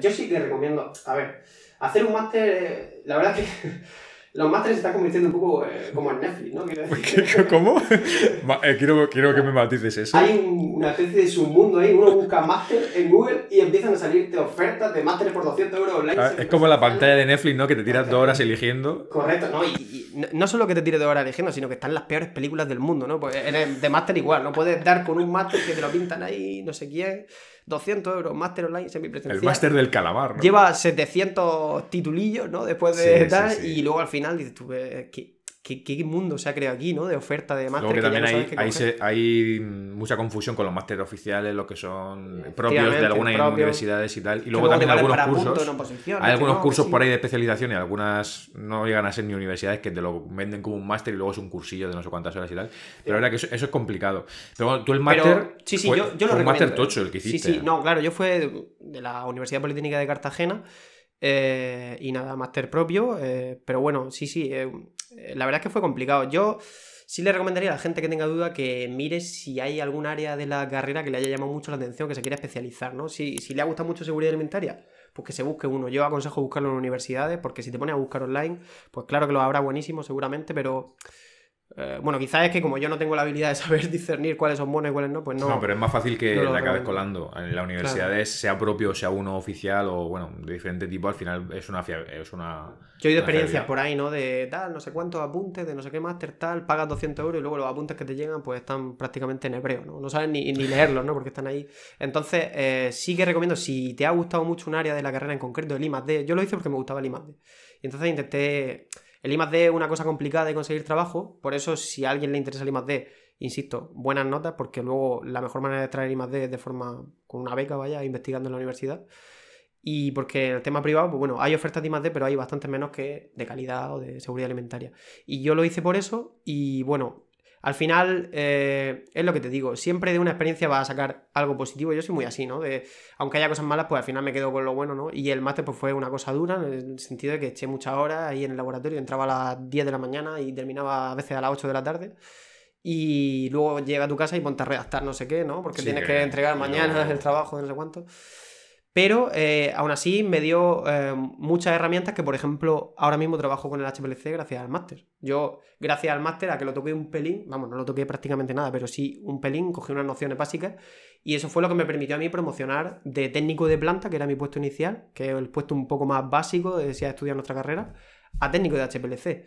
Yo sí que recomiendo, a ver, hacer un máster, eh, la verdad que los másteres se están convirtiendo un poco eh, como en Netflix, ¿no? Pues, ¿Cómo? Eh, quiero, que me matices eso. Hay una especie de submundo ahí, uno busca máster en Google y empiezan a salirte ofertas de másteres por 200 euros online. Ah, es como la pantalla de Netflix, ¿no? Que te tiras dos horas eligiendo. Correcto, ¿no? Y, no, solo que te tires dos horas eligiendo, sino que están las peores películas del mundo, ¿no? Pues de máster igual, no puedes dar con un máster que te lo pintan ahí, no sé quién. 200 euros, máster online semipresencial. El máster del calamar. Lleva 700 titulillos, ¿no? Después de tal, y luego al final dices tú, ¿qué? ¿qué, mundo se ha creado aquí, ¿no? De oferta de máster. Luego que, también hay, hay, hay, mucha confusión con los másteres oficiales, lo que son propios de algunas universidades y tal. Y luego, también algunos cursos. hay algunos cursos por ahí de especialización y algunas no llegan a ser ni universidades que te lo venden como un máster y luego es un cursillo de no sé cuántas horas y tal. Pero la verdad que eso, es complicado. Pero tú el máster. Sí, sí, yo, lo fue un máster tocho el que hiciste. Sí, sí, no, claro, yo fui de la Universidad Politécnica de Cartagena. Eh, y nada, máster propio. Eh, pero bueno, sí, sí, eh, la verdad es que fue complicado. Yo sí le recomendaría a la gente que tenga duda que mire si hay algún área de la carrera que le haya llamado mucho la atención, que se quiera especializar, ¿no? Si, si le ha gustado mucho seguridad alimentaria, pues que se busque uno. Yo aconsejo buscarlo en universidades, porque si te pones a buscar online, pues claro que lo habrá buenísimo seguramente, pero eh, bueno, quizás es que como yo no tengo la habilidad de saber discernir cuáles son buenos y cuáles no, pues no. No, pero es más fácil que la acabes colando. En la universidades, sea propio, sea uno oficial o bueno, de diferente tipo, al final es una. Es una yo he oído experiencias por ahí, ¿no? De tal, no sé cuántos apuntes, de no sé qué máster, tal, pagas 200 euros y luego los apuntes que te llegan, pues están prácticamente en hebreo, ¿no? No sabes ni, ni, leerlos, ¿no? Porque están ahí. Entonces, eh, sí que recomiendo, si te ha gustado mucho un área de la carrera en concreto, el IMAD, yo lo hice porque me gustaba el IMAD. Y entonces intenté el I+.D. es una cosa complicada de conseguir trabajo, por eso si a alguien le interesa el I+.D., insisto, buenas notas, porque luego la mejor manera de traer ID es de forma con una beca, vaya, investigando en la universidad. Y porque en el tema privado, pues bueno, hay ofertas de I+D, pero hay bastante menos que de calidad o de seguridad alimentaria. Y yo lo hice por eso y bueno, al final, eh, es lo que te digo, siempre de una experiencia vas a sacar algo positivo. Yo soy muy así, ¿no? De, aunque haya cosas malas, pues al final me quedo con lo bueno, ¿no? Y el máster pues, fue una cosa dura, en el sentido de que eché muchas horas ahí en el laboratorio, entraba a las 10 de la mañana y terminaba a veces a las 8 de la tarde. Y luego llega a tu casa y ponte a redactar no sé qué, ¿no? Porque tienes que, entregar mañana el trabajo, no sé cuánto. Pero eh, aún así me dio eh, muchas herramientas que, por ejemplo, ahora mismo trabajo con el HPLC gracias al máster. Yo, gracias al máster, a que lo toqué un pelín, vamos, no lo toqué prácticamente nada, pero sí un pelín, cogí unas nociones básicas y eso fue lo que me permitió a mí promocionar de técnico de planta, que era mi puesto inicial, que es el puesto un poco más básico de si has nuestra carrera, a técnico de HPLC.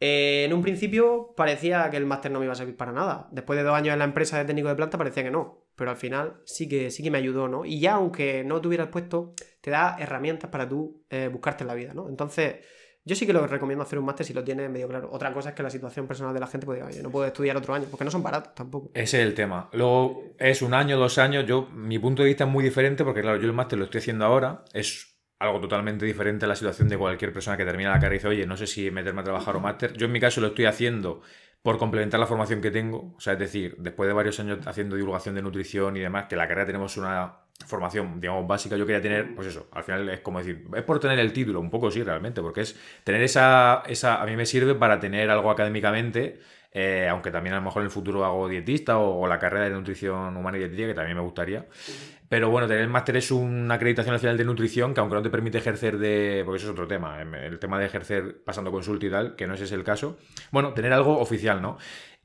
Eh, en un principio parecía que el máster no me iba a servir para nada. Después de dos años en la empresa de técnico de planta parecía que no. Pero al final sí que, sí que me ayudó, ¿no? Y ya aunque no te hubieras puesto, te da herramientas para tú eh, buscarte en la vida, ¿no? Entonces, yo sí que lo recomiendo hacer un máster si lo tienes medio claro. Otra cosa es que la situación personal de la gente, pues, yo no puedo estudiar otro año, porque no son baratos tampoco. Ese es el tema. Luego es un año, dos años. Yo, mi punto de vista es muy diferente, porque claro, yo el máster lo estoy haciendo ahora. Es algo totalmente diferente a la situación de cualquier persona que termina la carrera y dice, oye, no sé si meterme a trabajar o máster. Yo en mi caso lo estoy haciendo por complementar la formación que tengo. O sea, es decir, después de varios años haciendo divulgación de nutrición y demás, que la carrera tenemos una formación, digamos, básica, yo quería tener, pues eso, al final es como decir, es por tener el título, un poco sí, realmente, porque es tener esa, esa a mí me sirve para tener algo académicamente, eh, aunque también a lo mejor en el futuro hago dietista o, la carrera de nutrición humana y dietética, que también me gustaría. Pero bueno, tener el máster es una acreditación nacional de nutrición que aunque no te permite ejercer de... porque eso es otro tema, em, el tema de ejercer pasando consulta y tal, que no ese es el caso. Bueno, tener algo oficial, ¿no?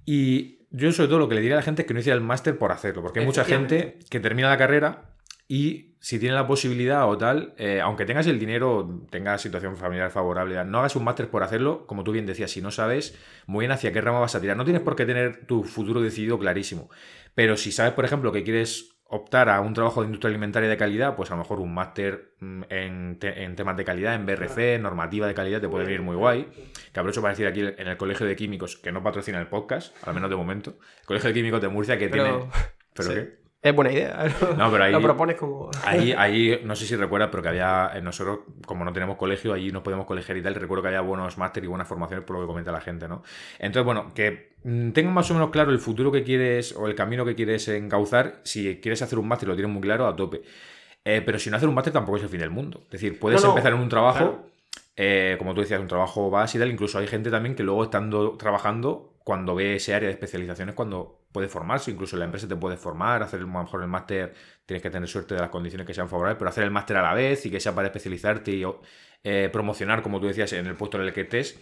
Y yo sobre todo lo que le diría a la gente es que no hiciera el máster por hacerlo, porque hay mucha gente que termina la carrera y si tienes la posibilidad o tal, eh, aunque tengas el dinero, tengas situación familiar favorable, no hagas un máster por hacerlo, como tú bien decías, si no sabes muy bien hacia qué rama vas a tirar. No tienes por qué tener tu futuro decidido clarísimo. Pero si sabes, por ejemplo, que quieres optar a un trabajo de industria alimentaria de calidad, pues a lo mejor un máster mm, en, temas de calidad, en BRC, normativa de calidad, te puede venir muy guay. Que aprovecho para decir aquí en el Colegio de Químicos, que no patrocina el podcast, al menos de momento. Colegio de Químicos de Murcia que tengo tiene... ¿Pero qué? Es buena idea. no, pero ahí, lo propones como. Ahí, no sé si recuerdas, pero que había. Eh, nosotros, como no tenemos colegio, ahí no podemos colegiar y tal. Recuerdo que había buenos máster y buenas formaciones, por lo que comenta la gente, ¿no? Entonces, bueno, que mm, tengo más o menos claro el futuro que quieres o el camino que quieres encauzar. Si quieres hacer un máster, lo tienes muy claro, a tope. Eh, pero si no hacer un máster, tampoco es el fin del mundo. Es decir, puedes empezar en un trabajo. Eh, como tú decías, un trabajo base y tal. Incluso hay gente también que luego estando trabajando, cuando ve ese área de especializaciones, cuando puede formarse, incluso la empresa te puede formar, hacer a mejor el máster, tienes que tener suerte de las condiciones que sean favorables, pero hacer el máster a la vez y que sea para especializarte y eh, promocionar, como tú decías, en el puesto en el que estés.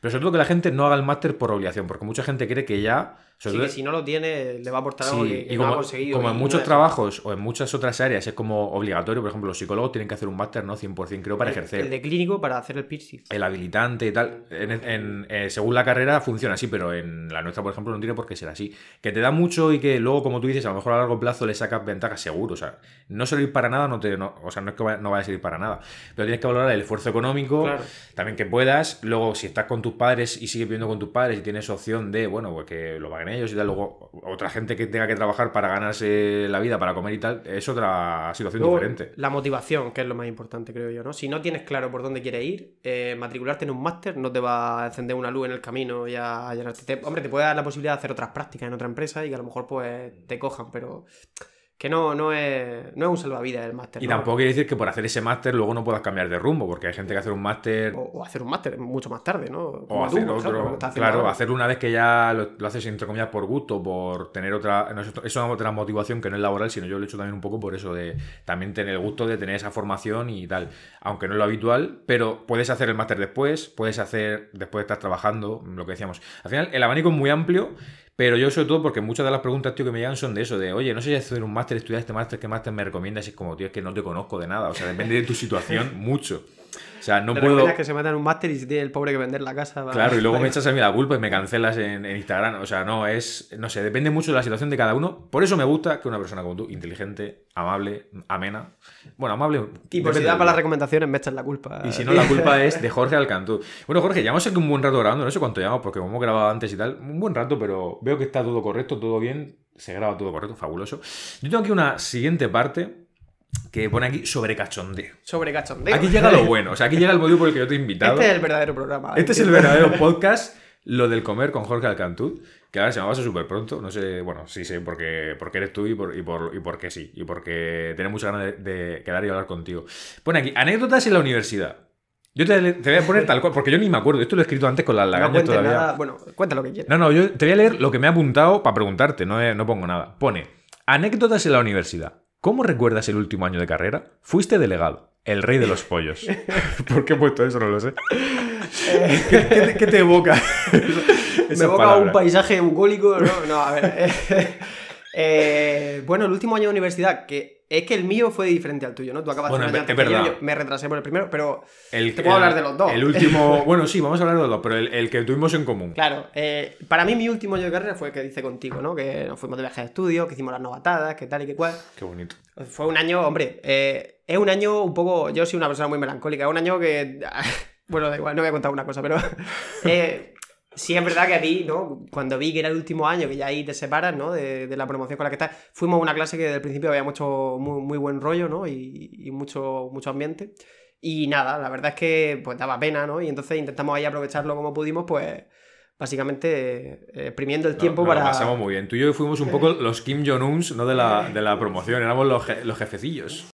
Pero sobre todo que la gente no haga el máster por obligación, porque mucha gente cree que ya... sí, que si no lo tiene, le va a aportar algo y como, no ha conseguido. Como en muchos trabajos o en muchas otras áreas es como obligatorio, por ejemplo, los psicólogos tienen que hacer un máster, ¿no? 100% creo, para ejercer. El de clínico para hacer el piercing. El habilitante y tal. Eh, según la carrera funciona así, pero en la nuestra, por ejemplo, no tiene por qué ser así te da mucho y que luego, como tú dices, a lo mejor a largo plazo le sacas ventajas seguro. O sea, no servir para nada, no te, o sea, no es que no vaya a servir para nada. Pero tienes que valorar el esfuerzo económico, también que puedas. Luego, si estás con tus padres y sigues viviendo con tus padres y tienes opción de, bueno, pues que lo paguen ellos y tal, luego otra gente que tenga que trabajar para ganarse la vida, para comer y tal, es otra situación diferente. La motivación, que es lo más importante, creo yo, ¿no? Si no tienes claro por dónde quieres ir, eh, matricularte en un máster no te va a encender una luz en el camino y a llenarte. Hombre, te puede dar la posibilidad de hacer otras prácticas en otra empresa y que a lo mejor pues te cojan, pero que no, no, es, no es un salvavidas el máster. Y tampoco quiere decir que por hacer ese máster luego no puedas cambiar de rumbo, porque hay gente que hace un máster... O, hacer un máster mucho más tarde, ¿no? Como o hacer Claro, hacerlo una vez que ya lo, haces entre comillas por gusto, por tener otra... eso es otra motivación que no es laboral, sino yo lo he hecho también un poco por eso, de también tener el gusto de tener esa formación y tal. Aunque no es lo habitual, pero puedes hacer el máster después, puedes hacer después de estar trabajando, lo que decíamos. Al final, el abanico es muy amplio pero yo sobre todo porque muchas de las preguntas, tío, que me llegan son de eso, de, oye, no sé si hacer un máster, estudiar este máster, ¿qué máster me recomiendas? Y es como, tío, es que no te conozco de nada. O sea, depende de tu situación mucho. O sea, no puedo. que se metan un máster y si tiene el pobre que vender la casa. Claro, y luego me echas a mí la culpa y me cancelas en, Instagram. O sea, no, es. No sé, depende mucho de la situación de cada uno. Por eso me gusta que una persona como tú, inteligente, amable, amena. Bueno, amable. Y si te da para las recomendaciones, me echas la culpa. Y si no, la culpa es de Jorge Alcantú. Bueno, Jorge, llevamos aquí un buen rato grabando, no sé cuánto llevamos, porque como hemos grabado antes y tal, un buen rato, pero veo que está todo correcto, todo bien, se graba todo correcto, fabuloso. Yo tengo aquí una siguiente parte que pone aquí sobre cachondeo. Sobre cachondeo. Aquí llega lo bueno, o sea, aquí llega el motivo por el que yo te he este invitado. Este es el verdadero programa. Este es el verdadero podcast, lo del comer con Jorge Alcantud que ahora se me pasa súper pronto, no sé, bueno, sí sé, sí, porque, porque eres tú y, por, y, y porque sí, y porque tenía muchas ganas de, quedar y hablar contigo. Pone aquí, anécdotas en la universidad. Yo te, voy a poner tal cual, porque yo ni me acuerdo. Esto lo he escrito antes con las lagañas Bueno, cuenta lo que quieras. No, no, yo te voy a leer lo que me ha apuntado para preguntarte, no, no pongo nada. Pone, anécdotas en la universidad. ¿Cómo recuerdas el último año de carrera? Fuiste delegado, el rey de los pollos. ¿Por qué he puesto eso? No lo sé. Eh. ¿Qué, te, evoca? Me evoca un paisaje bucólico. No, no a ver. Eh. Eh, bueno, el último año de universidad, que es que el mío fue diferente al tuyo, ¿no? Tú acabas de es verdad. me retrasé por el primero, pero el, te puedo hablar de los dos. El último, bueno, sí, vamos a hablar de los dos, pero el, que tuvimos en común. Claro, eh, para mí mi último año de carrera fue el que dice contigo, ¿no? Que nos fuimos de viaje de estudio, que hicimos las novatadas, que tal y que cual. Qué bonito. Fue un año, hombre, eh, es un año un poco, yo soy una persona muy melancólica, es un año que, bueno, da igual, no voy a contar una cosa, pero... Eh, Sí, es verdad que a ti, Cuando vi que era el último año, que ya ahí te separas, De, la promoción con la que estás, fuimos a una clase que desde el principio había mucho, muy, buen rollo, Y, mucho, mucho ambiente. Y nada, la verdad es que pues daba pena, Y entonces intentamos ahí aprovecharlo como pudimos, pues básicamente eh, exprimiendo el tiempo para... pasamos muy bien. Tú y yo fuimos un poco los Kim Jong-uns, ¿no? De la, promoción, éramos los, los jefecillos.